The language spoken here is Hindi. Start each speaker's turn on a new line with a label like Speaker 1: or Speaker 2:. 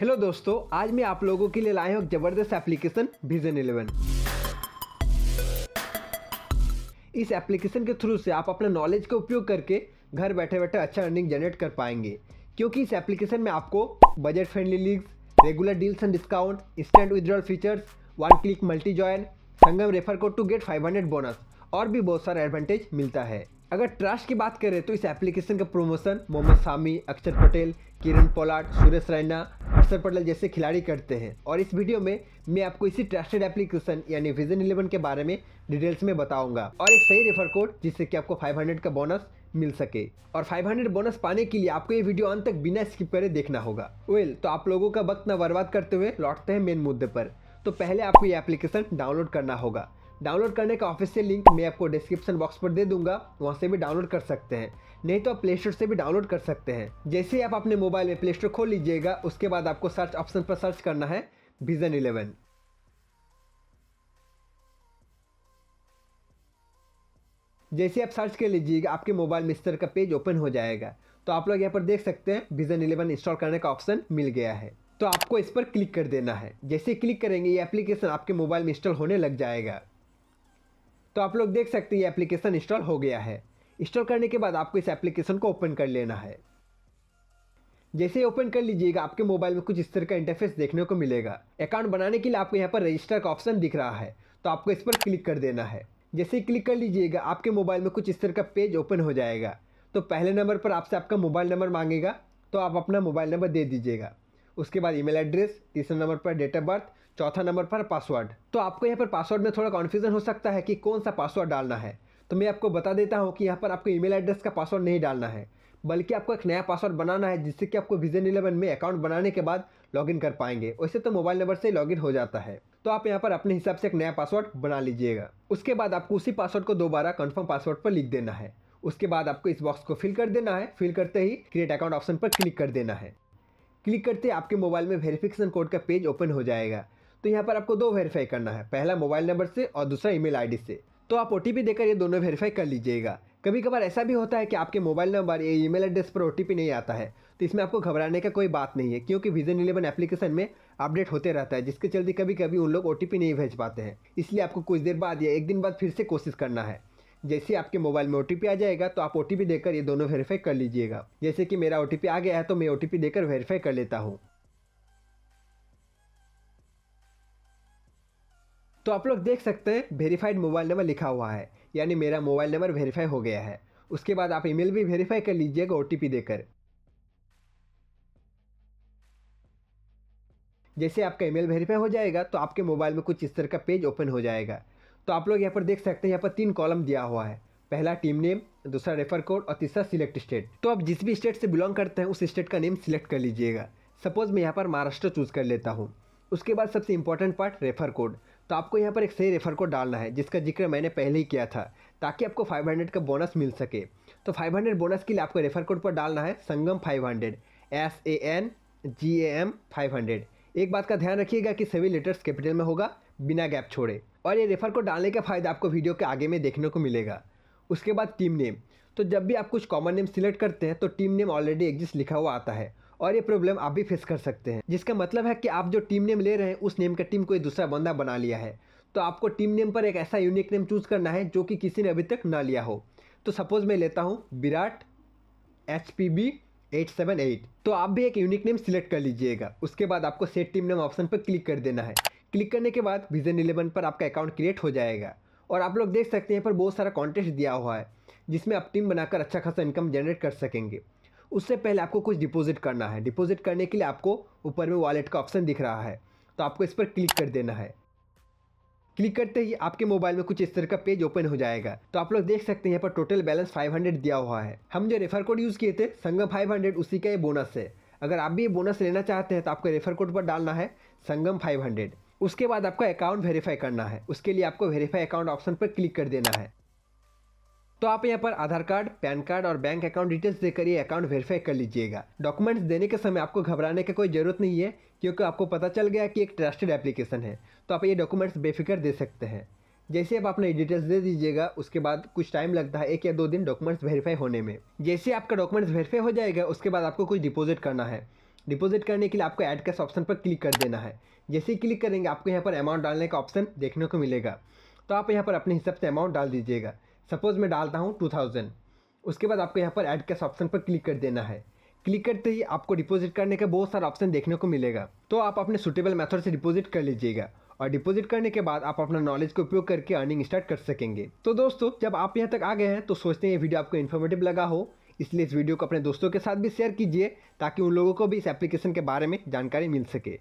Speaker 1: हेलो दोस्तों आज मैं आप लोगों के लिए लाया हूँ जबरदस्त एप्लीकेशन विजन इलेवन इस एप्लीकेशन के थ्रू से आप अपने नॉलेज का उपयोग करके घर बैठे बैठे अच्छा अर्निंग जनरेट कर पाएंगे क्योंकि इस एप्लीकेशन में आपको budget friendly leagues regular deals and discount instant withdrawal features one click multi join Sangam refer code to get 500 bonus और भी बहुत सारा एडवांटेज मिलता है अगर ट्रस्ट की बात करें तो इस एप्लीकेशन का प्रमोशन मोहम्मद सामी अक्षर पटेल किरण पोलाट सुरेश रैना हर्षर पटेल जैसे खिलाड़ी करते हैं और इस वीडियो में मैं आपको इसी ट्रस्टेड एप्लीकेशन यानी विजन इलेवन के बारे में डिटेल्स में बताऊंगा और एक सही रेफर कोड जिससे कि आपको 500 का बोनस मिल सके और 500 बोनस पाने के लिए आपको ये वीडियो अंत तक बिना स्किप करे देखना होगा वेल तो आप लोगों का वक्त ना बर्बाद करते हुए लौटते हैं मेन मुद्दे पर तो पहले आपको ये एप्लीकेशन डाउनलोड करना होगा डाउनलोड करने का ऑफिशियल लिंक मैं आपको डिस्क्रिप्शन बॉक्स पर दे दूंगा वहाँ से भी डाउनलोड कर सकते हैं नहीं तो आप प्ले स्टोर से भी डाउनलोड कर सकते हैं जैसे ही आप अपने मोबाइल में प्ले स्टोर खोल लीजिएगा उसके बाद आपको सर्च ऑप्शन पर सर्च करना है विजन इलेवन जैसे आप सर्च कर लीजिएगा आपके मोबाइल में इस तरह का पेज ओपन हो जाएगा तो आप लोग यहाँ पर देख सकते हैं विजन इलेवन इंस्टॉल करने का ऑप्शन मिल गया है तो आपको इस पर क्लिक कर देना है जैसे क्लिक करेंगे ये एप्लीकेशन आपके मोबाइल में इंस्टॉल होने लग जाएगा तो आप लोग देख सकते हैं ये एप्लीकेशन इंस्टॉल हो गया है इंस्टॉल करने के बाद आपको इस एप्लीकेशन को ओपन कर लेना है जैसे ही ओपन कर लीजिएगा आपके मोबाइल में कुछ इस तरह का इंटरफेस देखने को मिलेगा अकाउंट बनाने के लिए आपको यहाँ पर रजिस्टर का ऑप्शन दिख रहा है तो आपको इस पर क्लिक कर देना है जैसे ही क्लिक कर लीजिएगा आपके मोबाइल में कुछ इस तरह का पेज ओपन हो जाएगा तो पहले नंबर पर आपसे आपका मोबाइल नंबर मांगेगा तो आप अपना मोबाइल नंबर दे दीजिएगा उसके बाद ईमेल एड्रेस तीसरे नंबर पर डेट ऑफ बर्थ चौथा नंबर पर पासवर्ड तो आपको यहाँ पर पासवर्ड में थोड़ा कन्फ्यूजन हो सकता है कि कौन सा पासवर्ड डालना है तो मैं आपको बता देता हूँ कि यहाँ पर आपको ईमेल एड्रेस का पासवर्ड नहीं डालना है बल्कि आपको एक नया पासवर्ड बनाना है जिससे कि आपको विजन इलेवन में अकाउंट बनाने के बाद लॉगिन कर पाएंगे वैसे तो मोबाइल नंबर से लॉगिन हो जाता है तो आप यहाँ पर अपने हिसाब से एक नया पासवर्ड बना लीजिएगा उसके बाद आपको उसी पासवर्ड को दोबारा कन्फर्म पासवर्ड पर लिख देना है उसके बाद आपको इस बॉक्स को फिल कर देना है फिल करते ही क्रिएट अकाउंट ऑप्शन पर क्लिक कर देना है क्लिक करते ही आपके मोबाइल में वेरिफिकेशन कोड का पेज ओपन हो जाएगा तो यहाँ पर आपको दो वेरीफाई करना है पहला मोबाइल नंबर से और दूसरा ईमेल आईडी से तो आप ओ देकर ये दोनों वेरीफाई कर लीजिएगा कभी कभार ऐसा भी होता है कि आपके मोबाइल नंबर या ईमेल एड्रेस पर ओ नहीं आता है तो इसमें आपको घबराने का कोई बात नहीं है क्योंकि विजन इलेवन एप्लीकेशन में अपडेट होते रहता है जिसके चलते कभी कभी उन लोग ओ नहीं भेज पाते हैं इसलिए आपको कुछ देर बाद या एक दिन बाद फिर से कोशिश करना है जैसे आपके मोबाइल में ओ आ जाएगा तो आप ओ देकर ये दोनों वेरीफाई कर लीजिएगा जैसे कि मेरा ओ आ गया है तो मैं ओ देकर वेरीफाई कर लेता हूँ तो आप लोग देख सकते हैं वेरीफाइड मोबाइल नंबर लिखा हुआ है यानी मेरा मोबाइल नंबर वेरीफाई हो गया है उसके बाद आप ईमेल भी वेरीफाई कर लीजिएगा ओ देकर जैसे आपका ईमेल वेरीफाई हो जाएगा तो आपके मोबाइल में कुछ इस तरह का पेज ओपन हो जाएगा तो आप लोग यहाँ पर देख सकते हैं यहाँ पर तीन कॉलम दिया हुआ है पहला टीम नेम दूसरा रेफर कोड और तीसरा सिलेक्ट स्टेट तो आप जिस भी स्टेट से बिलोंग करते हैं उस स्टेट का नेम सिलेक्ट कर लीजिएगा सपोज मैं यहाँ पर महाराष्ट्र चूज़ कर लेता हूँ उसके बाद सबसे इंपॉर्टेंट पार्ट रेफर कोड तो आपको यहाँ पर एक सही रेफर कोड डालना है जिसका जिक्र मैंने पहले ही किया था ताकि आपको 500 का बोनस मिल सके तो 500 बोनस के लिए आपको रेफर कोड पर डालना है Sangam 500 S A N G A M five एक बात का ध्यान रखिएगा कि सभी लेटर्स कैपिटल में होगा बिना गैप छोड़े और ये रेफर कोड डालने का फ़ायदा आपको वीडियो के आगे में देखने को मिलेगा उसके बाद टीम नेम तो जब भी आप कुछ कॉमन नेम सिलेक्ट करते हैं तो टीम नेम ऑलरेडी एग्जिस्ट लिखा हुआ आता है और ये प्रॉब्लम आप भी फेस कर सकते हैं जिसका मतलब है कि आप जो टीम नेम ले रहे हैं उस नेम का टीम कोई दूसरा बंदा बना लिया है तो आपको टीम नेम पर एक ऐसा यूनिक नेम चूज़ करना है जो कि किसी ने अभी तक ना लिया हो तो सपोज़ मैं लेता हूँ Virat H P B eight seven eight तो आप भी एक यूनिक नेम सिलेक्ट कर लीजिएगा उसके बाद आपको सेट टीम नेम ऑप्शन पर क्लिक कर देना है क्लिक करने के बाद विजन इलेवन पर आपका अकाउंट क्रिएट हो जाएगा और आप लोग देख सकते हैं पर बहुत सारा कॉन्टेस्ट दिया हुआ है जिसमें आप टीम बनाकर अच्छा खासा इनकम जनरेट कर सकेंगे उससे पहले आपको कुछ डिपॉजिट करना है डिपॉजिट करने के लिए आपको ऊपर में वॉलेट का ऑप्शन दिख रहा है तो आपको इस पर क्लिक कर देना है क्लिक करते ही आपके मोबाइल में कुछ इस तरह का पेज ओपन हो जाएगा तो आप लोग देख सकते हैं यहाँ पर टोटल बैलेंस 500 दिया हुआ है हम जो रेफर कोड यूज़ किए थे संगम 500 उसी का ये बोनस है अगर आप भी ये बोनस लेना चाहते हैं तो आपको रेफर कोड पर डालना है संगम 500 उसके बाद आपका अकाउंट वेरीफाई करना है उसके लिए आपको वेरीफाई अकाउंट ऑप्शन पर क्लिक कर देना है तो आप यहाँ पर आधार कार्ड पैन कार्ड और बैंक अकाउंट डिटेल्स देकर ये अकाउंट वेरीफाई कर लीजिएगा डॉक्यूमेंट्स देने के समय आपको घबराने की कोई ज़रूरत नहीं है क्योंकि आपको पता चल गया कि एक ट्रस्टेड एप्लीकेशन है तो आप ये डॉक्यूमेंट्स बेफिक्र दे सकते हैं जैसे आप अपने डिटेल्स दे दीजिएगा उसके बाद कुछ टाइम लगता है एक या दो दिन डॉक्यूमेंट्स वेरीफाई होने में जैसे आपका डॉक्यूमेंट्स वेरीफाई हो जाएगा उसके बाद आपको कुछ डिपॉजिट करना है डिपॉजिट करने के लिए आपको ऐड कैश ऑप्शन पर क्लिक कर देना है जैसे ही क्लिक करेंगे आपको यहाँ पर अमाउंट डालने का ऑप्शन देखने को मिलेगा तो आप यहाँ पर अपने हिसाब से अमाउंट डाल दीजिएगा सपोज़ मैं डालता हूँ टू थाउजेंड उसके बाद आपको यहाँ पर ऐड कैश ऑप्शन पर क्लिक कर देना है क्लिक करते ही आपको डिपॉजिट करने का बहुत सारा ऑप्शन देखने को मिलेगा तो आप अपने सुटेबल मेथड से डिपॉजिट कर लीजिएगा और डिपॉजिट करने के बाद आप अपना नॉलेज का उपयोग करके अर्निंग स्टार्ट कर सकेंगे तो दोस्तों जब आप यहाँ तक आ गए हैं तो सोचते हैं ये वीडियो आपको इन्फॉर्मेटिव लगा हो इसलिए इस वीडियो को अपने दोस्तों के साथ भी शेयर कीजिए ताकि उन लोगों को भी इस एप्लीकेशन के बारे में जानकारी मिल सके